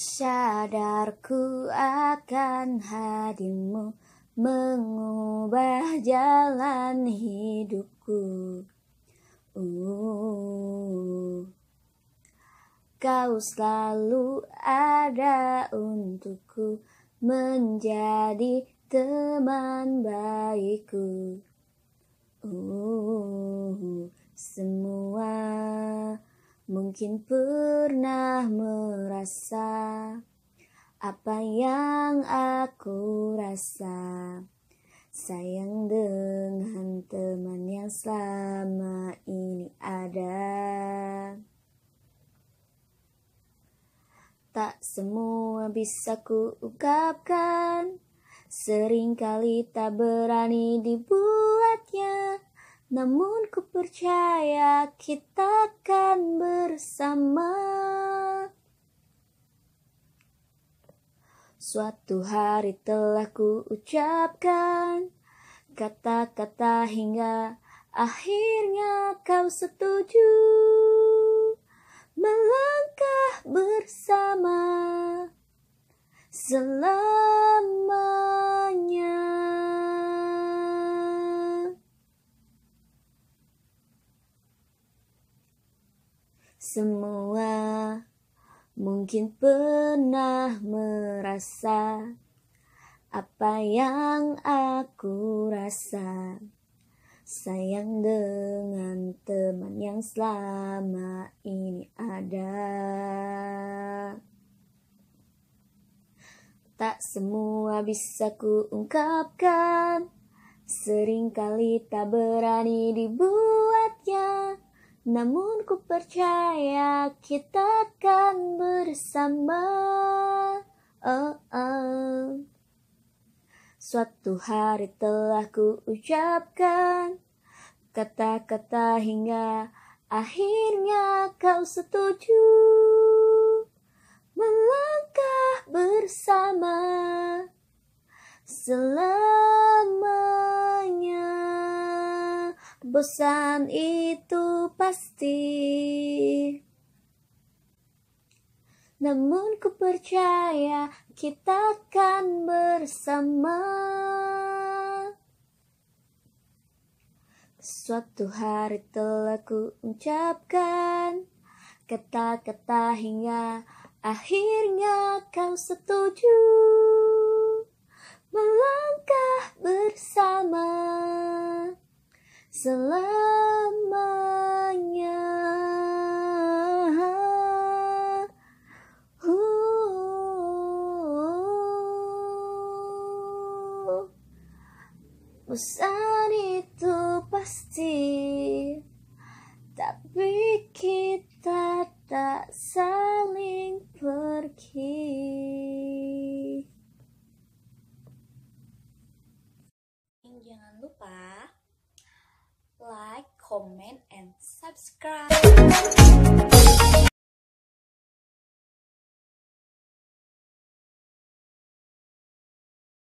Sadarku akan hadirmu mengubah jalan hidupku. Uh, kau selalu ada untukku menjadi teman baikku. Uh, Mungkin pernah merasa apa yang aku rasa. Sayang dengan teman yang selama ini ada. Tak semua bisa kuungkapkan sering seringkali tak berani dibuatnya namun ku percaya kita akan bersama Suatu hari telah ku ucapkan Kata-kata hingga akhirnya kau setuju Melangkah bersama Selama Semua mungkin pernah merasa apa yang aku rasa. Sayang dengan teman yang selama ini ada. Tak semua bisa kuungkapkan Seringkali tak berani dibuatnya namun ku percaya kita akan bersama oh, oh. Suatu hari telah ku ucapkan Kata-kata hingga akhirnya kau setuju Melangkah bersama Selamat Bosan itu pasti. Namun ku percaya kita akan bersama Suatu hari telah ku ucapkan Kata-kata hingga akhirnya kau setuju Melangkah bersama selamanya. Pesan itu pasti, tapi kita tak saling pergi. Jangan lupa like, comment, and subscribe.